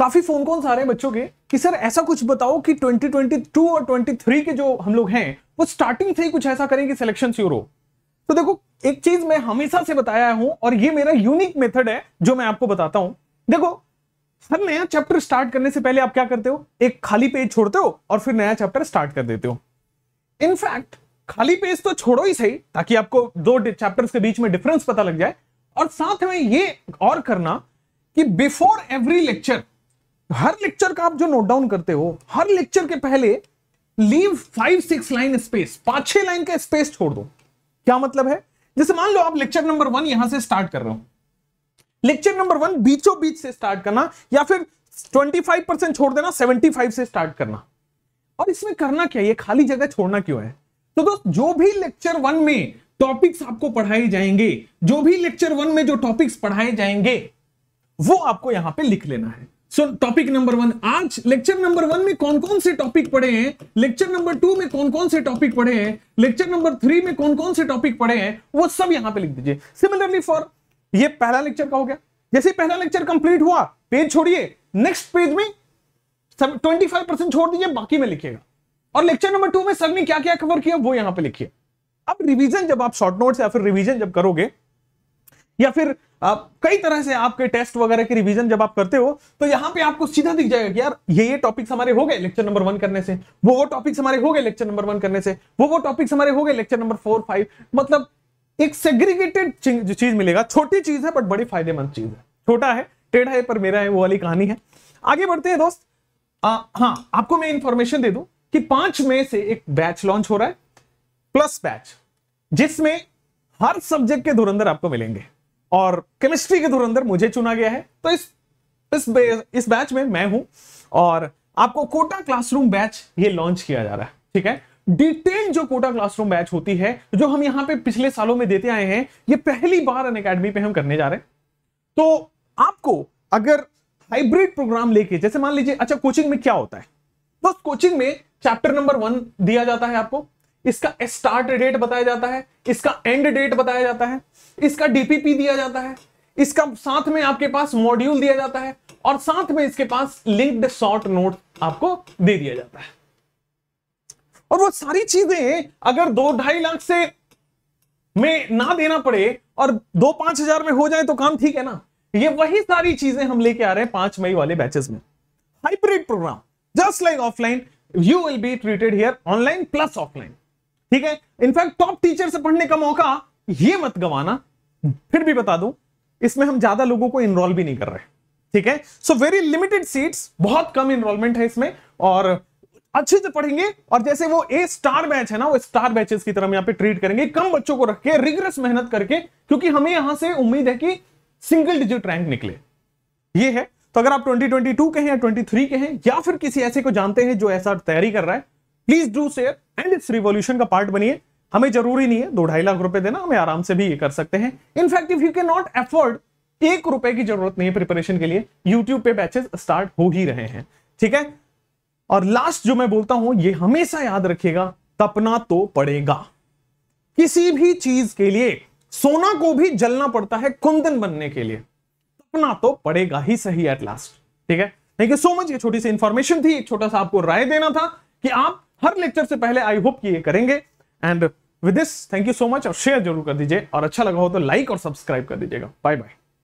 काफी phone calls आ रहे हैं बच्चों के कि सर ऐसा कुछ बताओ कि 2022 और 23 के जो हम लोग हैं वो स्टार्टिंग से ही कुछ ऐसा करें कि सिलेक्शन श्योर हो तो देखो एक चीज मैं हमेशा से बताया हूं और ये मेरा यूनिक मेथड है जो मैं आपको बताता हूं देखो हर नया चैप्टर स्टार्ट करने से पहले आप क्या करते हो एक खाली पेज छोड़ते हो और फिर नया चैप्टर स्टार्ट कर देते हो इनफैक्ट खाली पेज तो छोड़ो ही सही ताकि आपको दो चैप्टर्स के बीच में डिफरेंस पता लग जाए और साथ में ये और करना कि बिफोर एवरी लेक्चर हर लेक्चर का आप जो नोट डाउन करते हो हर लेक्चर के पहले leave five six line space पांच छह लाइन का स्पेस छोड़ दो क्या मतलब है जैसे मान लो आप लेक्चर नंबर वन यहां से स्टार्ट कर रहे हो लेक्चर नंबर वन बीचों बीच से स्टार्ट करना या फिर 25 परसेंट छोड़ देना 75 से स्टार्ट करना और इसमें करना क्या ये खाली जगह छोड़ना क्यों है तो दोस्त जो भी लेक्चर वन में टॉपिक्स आपको पढ़ाए जाएंगे जो भी लेक्चर वन में जो टॉपिक्स पढ़ाए जाएंगे वो आपको यहां पे लिख लेना है सो टॉपिक नंबर वन आज लेक्चर नंबर वन में कौन कौन से टॉपिक पढ़े हैं लेक्चर नंबर टू में कौन कौन से टॉपिक पढ़े हैं लेक्चर नंबर थ्री में कौन कौन से टॉपिक पढ़े हैं वो सब यहां पे लिख दीजिए सिमिलरली फॉर ये पहला लेक्चर का हो गया जैसे पहला लेक्चर कंप्लीट हुआ पेज छोड़िए नेक्स्ट पेज में ट्वेंटी छोड़ दीजिए बाकी में लिखिएगा और लेक्चर नंबर टू में सर ने क्या क्या कवर किया वो यहां पर लिखिए अब रिविजन जब आप शॉर्ट नोट या फिर रिविजन जब करोगे या फिर आप कई तरह से आपके टेस्ट वगैरह के रिवीजन जब आप करते हो तो यहाँ पे आपको सीधा दिख जाएगा कि यार ये ये टॉपिक्स हमारे हो गए लेक्चर नंबर वन करने से वो वो टॉपिक्स हमारे हो गए लेक्चर नंबर वन करने से वो वो टॉपिक्स हमारे हो गए लेक्चर नंबर फोर फाइव मतलब एक सेग्रीगेटेड चीज मिलेगा छोटी चीज है बट बड़ी फायदेमंद चीज है छोटा है टेढ़ा है पर मेरा है वो वाली कहानी है आगे बढ़ते हैं दोस्त हाँ आपको मैं इंफॉर्मेशन दे दू कि पांच मई से एक बैच लॉन्च हो रहा है प्लस बैच जिसमें हर सब्जेक्ट के धुरंधर आपको मिलेंगे और केमिस्ट्री के धुरंधर मुझे चुना गया है तो इस इस इस बैच में मैं हूं और आपको कोटा क्लासरूम बैच ये लॉन्च किया जा रहा है ठीक है डिटेल जो कोटा क्लासरूम बैच होती है जो हम यहां पे पिछले सालों में देते आए हैं ये पहली बार अन अकेडमी पे हम करने जा रहे हैं तो आपको अगर हाइब्रिड प्रोग्राम लेके जैसे मान लीजिए अच्छा कोचिंग में क्या होता है तो कोचिंग में चैप्टर नंबर वन दिया जाता है आपको इसका स्टार्ट डेट बताया जाता है इसका एंड डेट बताया जाता है इसका डीपीपी दिया जाता है इसका साथ में आपके पास मॉड्यूल दिया जाता है और साथ में इसके पास लिंक्ड शॉर्ट नोट आपको दे दिया जाता है और वो सारी चीजें अगर दो ढाई लाख से में ना देना पड़े और दो पांच हजार में हो जाए तो काम ठीक है ना ये वही सारी चीजें हम लेके आ रहे हैं पांच मई वाले बैचेस में hybrid program just like offline you will be treated here online plus offline ठीक है इनफैक्ट टॉप टीचर से पढ़ने का मौका ये मत गवाना फिर भी बता दूं इसमें हम ज्यादा लोगों को इनरोल भी नहीं कर रहे ठीक है सो वेरी लिमिटेड सीट्स बहुत कम इनरोलमेंट है इसमें और अच्छे से पढ़ेंगे और जैसे वो ए स्टार बैच है ना वो स्टार बैचेस की तरह हम यहाँ पे ट्रीट करेंगे कम बच्चों को रख के रिग्रेस मेहनत करके क्योंकि हमें यहां से उम्मीद है कि सिंगल डिजिट रैंक निकले ये है तो अगर आप 2022 के हैं या 23 के हैं या फिर किसी ऐसे को जानते हैं जो ऐसा तैयारी कर रहा है please do share and it's revolution का पार्ट बनिए हमें जरूरी नहीं है दो ढाई लाख रुपए देना हमें आराम से भी ये कर सकते हैं in fact if you can not afford एक रुपए की जरूरत नहीं है प्रिपरेशन के लिए यूट्यूब पे बैचेस स्टार्ट हो ही रहे हैं ठीक है और लास्ट जो मैं बोलता हूं ये हमेशा याद रखिएगा तपना तो पड़ेगा किसी भी चीज के लिए सोना को भी जलना पड़ता है कुंदन बनने के लिए तपना तो पड़ेगा ही सही एट लास्ट ठीक है थैंक यू सो मच ये छोटी सी इंफॉर्मेशन थी एक छोटा सा आपको राय देना था कि आप हर लेक्चर से पहले आई होप कि ये करेंगे and with this thank you so much और शेयर जरूर कर दीजिए और अच्छा लगा हो तो लाइक और सब्सक्राइब कर दीजिएगा बाय बाय